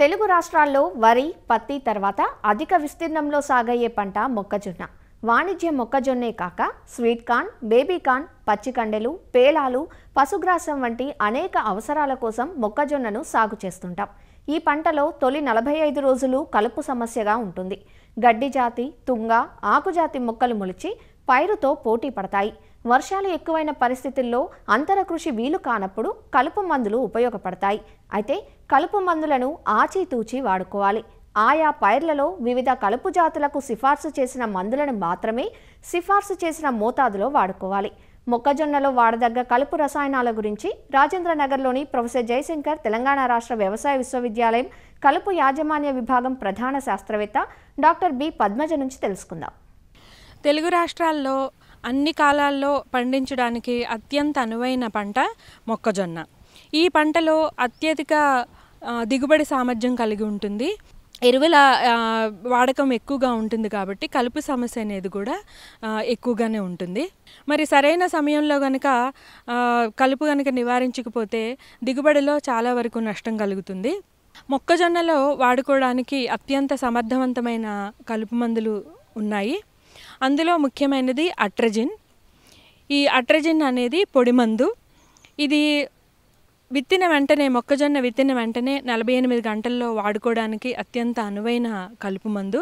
తెలుగు రాష్ట్రాల్లో వరి పత్తి తర్వాత అధిక విస్తీర్ణంలో సాగయ్యే పంట మొక్కజొన్న వాణిజ్య మొక్కజొన్నే కాక స్వీట్ కార్న్ కార్న్ పచ్చికండెలు పేలాలు పశుగ్రాసం వంటి అనేక అవసరాల కోసం మొక్కజొన్నను సాగు చేస్తుంటాం ఈ పంటలో తొలి నలభై ఐదు రోజులు కలుపు సమస్యగా ఉంటుంది గడ్డి జాతి తుంగ ఆకుజాతి మొక్కలు మొలిచి పైరుతో పోటీ పడతాయి వర్షాలు ఎక్కువైన పరిస్థితుల్లో అంతర కృషి వీలు కానప్పుడు కలుపు మందులు ఉపయోగపడతాయి అయితే కలుపు మందులను ఆచితూచి వాడుకోవాలి ఆయా పైర్లలో వివిధ కలుపు జాతులకు సిఫార్సు చేసిన మందులను మాత్రమే సిఫార్సు చేసిన మోతాదులో వాడుకోవాలి మొక్కజొన్నలో వాడదగ్గ కలుపు రసాయనాల గురించి రాజేంద్రనగర్లోని ప్రొఫెసర్ జయశంకర్ తెలంగాణ రాష్ట్ర వ్యవసాయ విశ్వవిద్యాలయం కలుపు యాజమాన్య విభాగం ప్రధాన శాస్త్రవేత్త డాక్టర్ బి పద్మజ నుంచి తెలుసుకుందాం తెలుగు రాష్ట్రాల్లో అన్ని కాలాల్లో పండించడానికి అత్యంత అనువైన పంట మొక్కజొన్న ఈ పంటలో అత్యధిక దిగుబడి సామర్థ్యం కలిగి ఉంటుంది ఎరువుల వాడకం ఎక్కువగా ఉంటుంది కాబట్టి కలుపు సమస్య అనేది కూడా ఎక్కువగానే ఉంటుంది మరి సరైన సమయంలో కనుక కలుపు కనుక నివారించకపోతే దిగుబడిలో చాలా వరకు నష్టం కలుగుతుంది మొక్కజొన్నలో వాడుకోవడానికి అత్యంత సమర్థవంతమైన కలుపు మందులు ఉన్నాయి అందులో ముఖ్యమైనది అట్రజిన్ ఈ అట్రజిన్ అనేది పొడిమందు ఇది విత్తిన వెంటనే మొక్కజొన్న విత్తిన వెంటనే నలభై ఎనిమిది గంటల్లో వాడుకోవడానికి అత్యంత అనువైన కలుపు మందు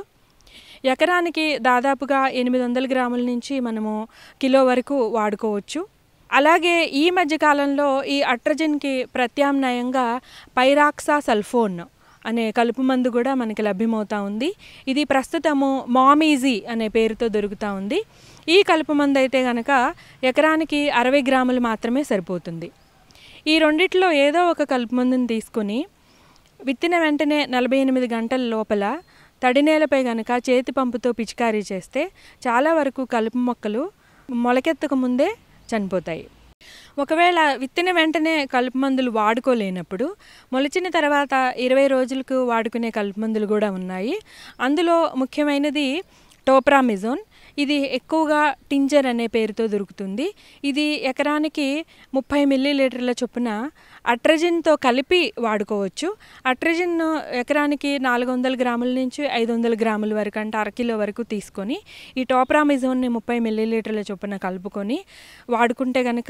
ఎకరానికి దాదాపుగా ఎనిమిది వందల గ్రాముల నుంచి మనము కిలో వరకు వాడుకోవచ్చు అలాగే ఈ మధ్యకాలంలో ఈ అట్రజిన్కి ప్రత్యామ్నాయంగా పైరాక్సా సల్ఫోన్ అనే కలుపు మందు కూడా మనకి లభ్యమవుతూ ఉంది ఇది ప్రస్తుతము మామీజీ అనే పేరుతో దొరుకుతూ ఉంది ఈ కలుపు మందు అయితే కనుక ఎకరానికి అరవై గ్రాములు మాత్రమే సరిపోతుంది ఈ రెండిట్లో ఏదో ఒక కలుపు మందుని తీసుకుని విత్తిన వెంటనే నలభై ఎనిమిది గంటల లోపల తడి నేలపై గనక చేతి పంపుతో పిచికారీ చేస్తే చాలా వరకు కలుపు మొక్కలు మొలకెత్తక ముందే చనిపోతాయి ఒకవేళ విత్తిన వెంటనే కలుపు మందులు వాడుకోలేనప్పుడు మొలిచిన తర్వాత ఇరవై రోజులకు వాడుకునే కలుపు మందులు కూడా ఉన్నాయి అందులో ముఖ్యమైనది టోప్రామిజోన్ ఇది ఎక్కువగా టింజర్ అనే పేరుతో దొరుకుతుంది ఇది ఎకరానికి ముప్పై మిల్లీలీటర్ల చొప్పున అట్రజిన్తో కలిపి వాడుకోవచ్చు అట్రజిన్ ఎకరానికి నాలుగు వందల గ్రాముల నుంచి ఐదు వందల గ్రాముల వరకు అంటే అరకిలో వరకు తీసుకొని ఈ టోప్రామిజోన్ని ముప్పై మిల్లీలీటర్ల చొప్పున కలుపుకొని వాడుకుంటే కనుక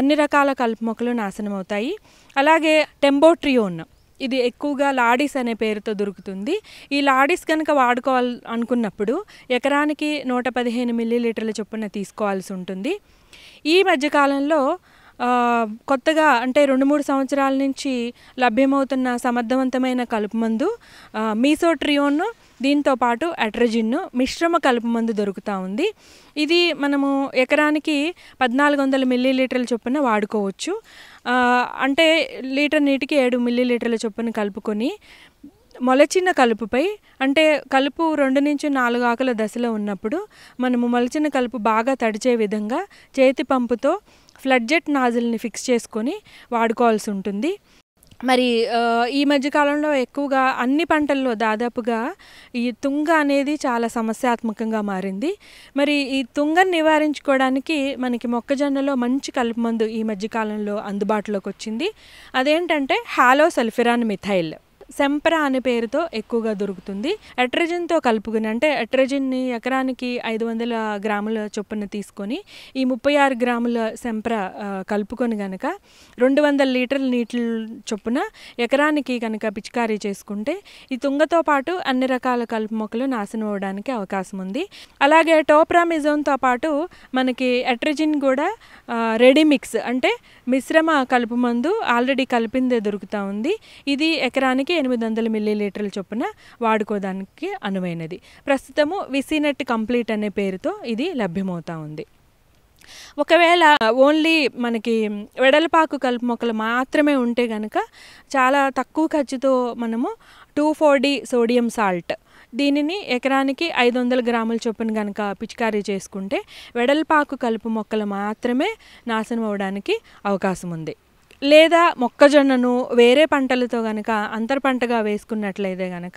అన్ని రకాల కలుపు మొక్కలు నాశనం అవుతాయి అలాగే టెంబోట్రియోన్ ఇది ఎక్కువగా లాడీస్ అనే పేరుతో దొరుకుతుంది ఈ లాడీస్ కనుక వాడుకోవాలి అనుకున్నప్పుడు ఎకరానికి నూట పదిహేను మిల్లీలీటర్ల చొప్పున తీసుకోవాల్సి ఉంటుంది ఈ మధ్యకాలంలో కొత్తగా అంటే రెండు మూడు సంవత్సరాల నుంచి లభ్యమవుతున్న సమర్థవంతమైన కలుపు మందు మీసోట్రియోన్ దీంతోపాటు అట్రజిన్ మిశ్రమ కలుపు మందు దొరుకుతూ ఉంది ఇది మనము ఎకరానికి పద్నాలుగు వందల మిల్లీ లీటర్ల చొప్పున వాడుకోవచ్చు అంటే లీటర్ నీటికి ఏడు మిల్లీ లీటర్ల చొప్పున కలుపుకొని మొలచిన కలుపుపై అంటే కలుపు రెండు నుంచి నాలుగు ఆకుల దశలో ఉన్నప్పుడు మనము మొలచిన కలుపు బాగా తడిచే విధంగా చేతి పంపుతో ఫ్లడ్జెట్ నాజిల్ని ఫిక్స్ చేసుకొని వాడుకోవాల్సి ఉంటుంది మరి ఈ మధ్యకాలంలో ఎక్కువగా అన్ని పంటల్లో దాదాపుగా ఈ తుంగ అనేది చాలా సమస్యాత్మకంగా మారింది మరి ఈ తుంగను నివారించుకోవడానికి మనకి మొక్కజొన్నలో మంచి కలుపు మందు ఈ మధ్యకాలంలో అందుబాటులోకి వచ్చింది అదేంటంటే హాలో సల్ఫిరాన్ మిథైల్ సెంపరా అనే పేరుతో ఎక్కువగా దొరుకుతుంది ఎట్రజిన్తో కలుపుకుని అంటే ఎట్రజిన్ని ఎకరానికి ఐదు వందల గ్రాముల చొప్పున తీసుకొని ఈ ముప్పై ఆరు గ్రాముల సెంపరా కలుపుకొని గనక రెండు వందల లీటర్ల నీటి చొప్పున ఎకరానికి కనుక పిచికారీ చేసుకుంటే ఈ తుంగతో పాటు అన్ని రకాల కలుపు మొక్కలు నాశనం అవడానికి అవకాశం ఉంది అలాగే టోప్రామిజోన్తో పాటు మనకి ఎట్రజిన్ కూడా రెడీ మిక్స్ అంటే మిశ్రమ కలుపు మందు ఆల్రెడీ కలిపిందే దొరుకుతూ ఉంది ఇది ఎకరానికి ఎనిమిది వందల మిల్లీలీటర్ల చొప్పున వాడుకోవడానికి అనువైనది ప్రస్తుతము విసినెట్ కంప్లీట్ అనే పేరుతో ఇది లభ్యమవుతా ఉంది ఒకవేళ ఓన్లీ మనకి వెడలపాకు కలుపు మొక్కలు మాత్రమే ఉంటే కనుక చాలా తక్కువ ఖర్చుతో మనము two four D sodium salt దీనిని ఎకరానికి ఐదు వందల గ్రాముల చొప్పున కనుక పిచికారీ చేసుకుంటే వెడల్పాకు కలుపు మొక్కలు మాత్రమే నాశనం అవడానికి అవకాశం ఉంది లేదా మొక్కజొన్నను వేరే పంటలతో కనుక అంతర పంటగా వేసుకున్నట్లయితే కనుక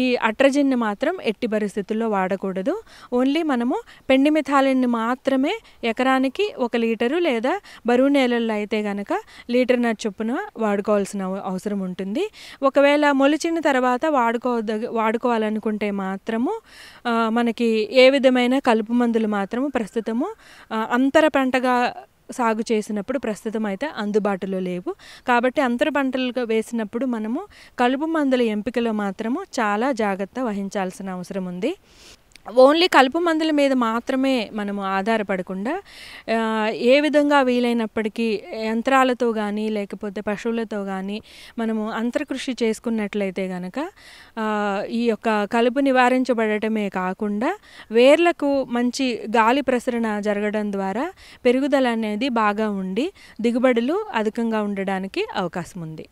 ఈ అట్రజిన్ని మాత్రం ఎట్టి పరిస్థితుల్లో వాడకూడదు ఓన్లీ మనము పెండి మిథాలిన్ని మాత్రమే ఎకరానికి ఒక లీటరు లేదా బరువు నేలల్లో అయితే కనుక నా చొప్పున వాడుకోవాల్సిన అవసరం ఉంటుంది ఒకవేళ మొలిచిన తర్వాత వాడుకోదగ వాడుకోవాలనుకుంటే మాత్రము మనకి ఏ విధమైన కలుపు మందులు మాత్రము ప్రస్తుతము అంతర పంటగా సాగు చేసినప్పుడు ప్రస్తుతం అయితే అందుబాటులో లేవు కాబట్టి అంతర పంటలుగా వేసినప్పుడు మనము కలుపు మందుల ఎంపికలో మాత్రము చాలా జాగ్రత్త వహించాల్సిన అవసరం ఉంది ఓన్లీ కలుపు మందుల మీద మాత్రమే మనము ఆధారపడకుండా ఏ విధంగా వీలైనప్పటికీ యంత్రాలతో కానీ లేకపోతే పశువులతో కానీ మనము అంతర్కృషి చేసుకున్నట్లయితే కనుక ఈ యొక్క కలుపు నివారించబడటమే కాకుండా వేర్లకు మంచి గాలి ప్రసరణ జరగడం ద్వారా పెరుగుదల అనేది బాగా ఉండి దిగుబడులు అధికంగా ఉండడానికి అవకాశం ఉంది